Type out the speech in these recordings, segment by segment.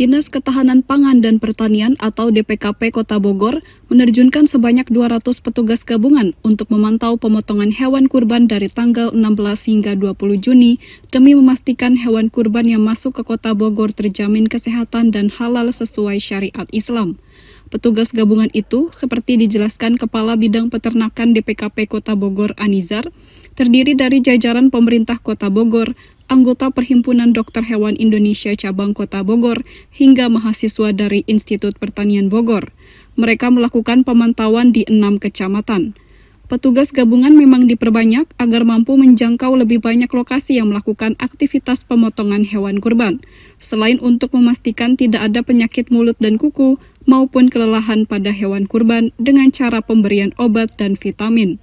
Dinas Ketahanan Pangan dan Pertanian atau DPKP Kota Bogor menerjunkan sebanyak 200 petugas gabungan untuk memantau pemotongan hewan kurban dari tanggal 16 hingga 20 Juni demi memastikan hewan kurban yang masuk ke Kota Bogor terjamin kesehatan dan halal sesuai syariat Islam. Petugas gabungan itu, seperti dijelaskan Kepala Bidang Peternakan DPKP Kota Bogor Anizar, terdiri dari jajaran pemerintah Kota Bogor, anggota Perhimpunan Dokter Hewan Indonesia Cabang Kota Bogor, hingga mahasiswa dari Institut Pertanian Bogor. Mereka melakukan pemantauan di enam kecamatan. Petugas gabungan memang diperbanyak agar mampu menjangkau lebih banyak lokasi yang melakukan aktivitas pemotongan hewan kurban, selain untuk memastikan tidak ada penyakit mulut dan kuku maupun kelelahan pada hewan kurban dengan cara pemberian obat dan vitamin.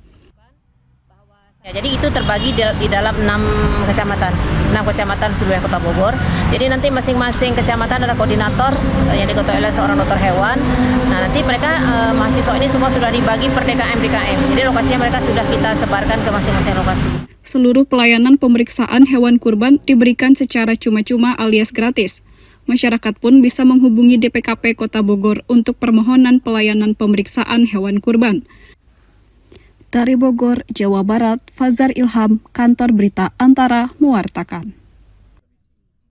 Ya, jadi itu terbagi di, dalam enam kecamatan, enam kecamatan seluruh Kota Bogor. Jadi nanti masing-masing kecamatan ada koordinator yang diketuai oleh seorang dokter hewan. Nah nanti mereka eh, mahasiswa ini semua sudah dibagi per DKM DKM. Jadi lokasinya mereka sudah kita sebarkan ke masing-masing lokasi. Seluruh pelayanan pemeriksaan hewan kurban diberikan secara cuma-cuma alias gratis. Masyarakat pun bisa menghubungi DPKP Kota Bogor untuk permohonan pelayanan pemeriksaan hewan kurban. Dari Bogor, Jawa Barat, Fazar Ilham, Kantor Berita Antara mewartakan.